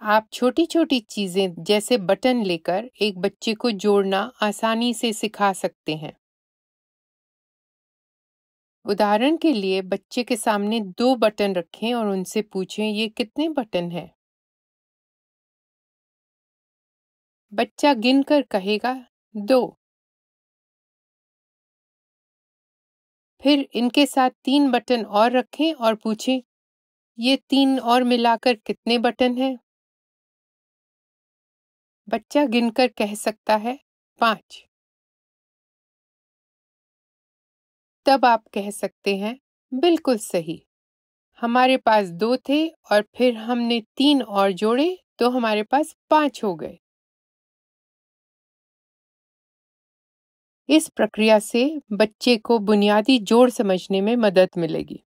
आप छोटी छोटी चीज़ें जैसे बटन लेकर एक बच्चे को जोड़ना आसानी से सिखा सकते हैं उदाहरण के लिए बच्चे के सामने दो बटन रखें और उनसे पूछें ये कितने बटन हैं बच्चा गिनकर कहेगा दो फिर इनके साथ तीन बटन और रखें और पूछें ये तीन और मिलाकर कितने बटन हैं बच्चा गिनकर कह सकता है पांच तब आप कह सकते हैं बिल्कुल सही हमारे पास दो थे और फिर हमने तीन और जोड़े तो हमारे पास पांच हो गए इस प्रक्रिया से बच्चे को बुनियादी जोड़ समझने में मदद मिलेगी